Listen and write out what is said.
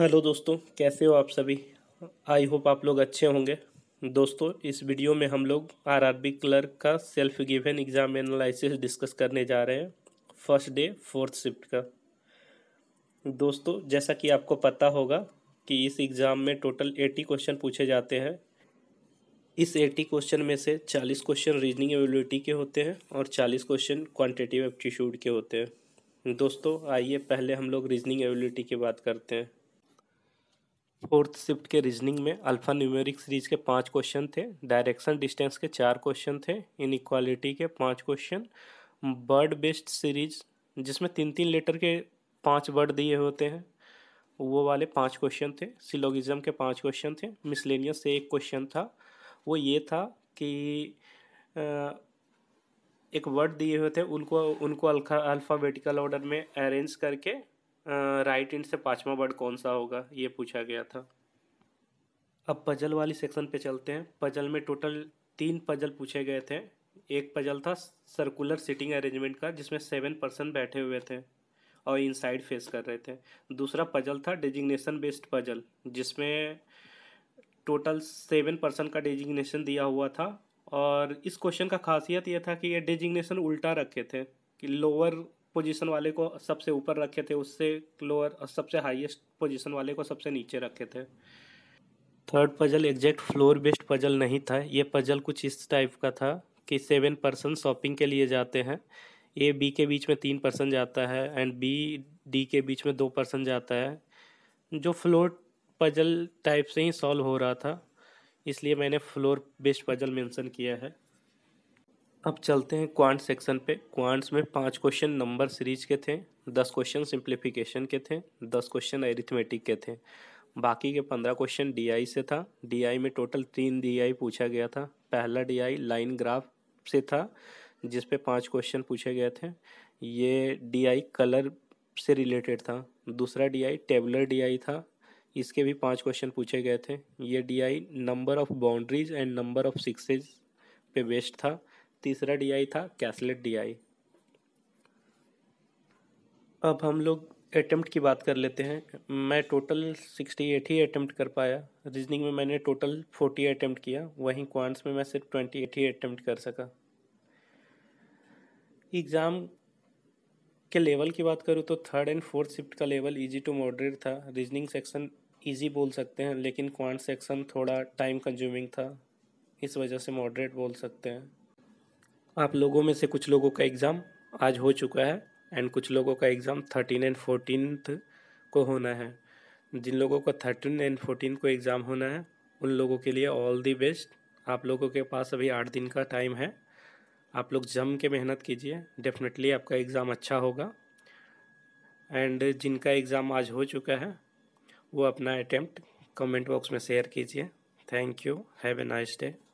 hello दोस्तों कैसे हो आप सभी आई होप आप लोग अच्छे होंगे दोस्तों इस वीडियो में हम लोग आरआरबी क्लर्क का self given exam analysis discuss करने जा रहे हैं फर्स्ट डे फोर्थ शिफ्ट का दोस्तों जैसा कि आपको पता होगा कि इस एग्ज़ाम में टोटल एटी क्वेश्चन पूछे जाते हैं इस एटी क्वेश्चन में से चालीस क्वेश्चन रीजनिंग एबिलिटी के होते हैं और चालीस क्वेश्चन क्वान्टिटिव एप्टीट्यूड के होते हैं दोस्तों आइए पहले हम लोग रीजनिंग एबिलिटी की बात करते हैं फोर्थ शिफ्ट के रीजनिंग में अल्फा न्यूमेरिक सीरीज के पांच क्वेश्चन थे डायरेक्शन डिस्टेंस के चार क्वेश्चन थे इक्वालिटी के पांच क्वेश्चन बर्ड बेस्ड सीरीज जिसमें तीन तीन लेटर के पांच वर्ड दिए होते हैं वो वाले पांच क्वेश्चन थे सिलोगिज्म के पांच क्वेश्चन थे मिसलेनियस से एक क्वेश्चन था वो ये था कि एक वर्ड दिए हुए थे उनको उनको अल्फा अल्फ़ाबेटिकल ऑर्डर में अरेंज करके राइट इंड से पांचवा वर्ड कौन सा होगा ये पूछा गया था अब पजल वाली सेक्शन पे चलते हैं पजल में टोटल तीन पजल पूछे गए थे एक पजल था सर्कुलर सिटिंग अरेंजमेंट का जिसमें सेवन पर्सन बैठे हुए थे और इनसाइड फेस कर रहे थे दूसरा पजल था डेजिग्नेशन बेस्ड पजल जिसमें टोटल सेवन पर्सन का डेजिग्नेशन दिया हुआ था और इस क्वेश्चन का खासियत यह था कि ये डेजिग्नेशन उल्टा रखे थे कि लोअर पोजीशन वाले को सबसे ऊपर रखे थे उससे लोअर और सबसे हाईएस्ट पोजीशन वाले को सबसे नीचे रखे थे third puzzle exact floor based puzzle नहीं था ये पजल कुछ इस टाइप का था कि सेवन पर्सन शॉपिंग के लिए जाते हैं ए बी के बीच में तीन पर्सन जाता है एंड बी डी के बीच में दो पर्सन जाता है जो फ्लोर पजल टाइप से ही सॉल्व हो रहा था इसलिए मैंने फ्लोर बेस्ड पजल मेंशन किया है अब चलते हैं क्वांट सेक्शन पे क्वांट्स में पांच क्वेश्चन नंबर सीरीज के थे दस क्वेश्चन सिंप्लीफिकेशन के थे दस क्वेश्चन एरिथमेटिक के थे बाकी के पंद्रह क्वेश्चन डीआई से था डीआई में टोटल तीन डीआई पूछा गया था पहला डीआई लाइन ग्राफ से था जिस पे पांच क्वेश्चन पूछे गए थे ये डीआई कलर से रिलेटेड था दूसरा डीआई टेबलर डीआई था इसके भी पांच क्वेश्चन पूछे गए थे ये DI number of boundaries and number of sixes पे बेस्ड था तीसरा डीआई था कैसलेट डीआई अब हम लोग अटैम्प्ट की बात कर लेते हैं मैं टोटल सिक्सटी एट ही अटैम्प्ट कर पाया रीजनिंग में मैंने टोटल फोर्टी अटैम्प्ट किया वहीं क्वांट्स में मैं सिर्फ ट्वेंटी एट ही अटैम्प्ट कर सका एग्ज़ाम के लेवल की बात करूँ तो थर्ड एंड फोर्थ शिफ्ट का लेवल इजी टू मॉडरेट था रीजनिंग सेक्शन इजी बोल सकते हैं लेकिन क्वांट सेक्शन थोड़ा टाइम कंज्यूमिंग था इस वजह से मॉडरेट बोल सकते हैं आप लोगों में से कुछ लोगों का एग्ज़ाम आज हो चुका है एंड कुछ लोगों का एग्ज़ाम थर्टीन एंड फोर्टीन को होना है जिन लोगों का थर्टीन एंड फोर्टीन को एग्ज़ाम होना है उन लोगों के लिए ऑल दी बेस्ट आप लोगों के पास अभी आठ दिन का टाइम है आप लोग जम के मेहनत कीजिए डेफिनेटली आपका एग्ज़ाम अच्छा होगा एंड जिनका एग्ज़ाम आज हो चुका है वो अपना अटैम्प्ट कमेंट बॉक्स में शेयर कीजिए thank you have a nice day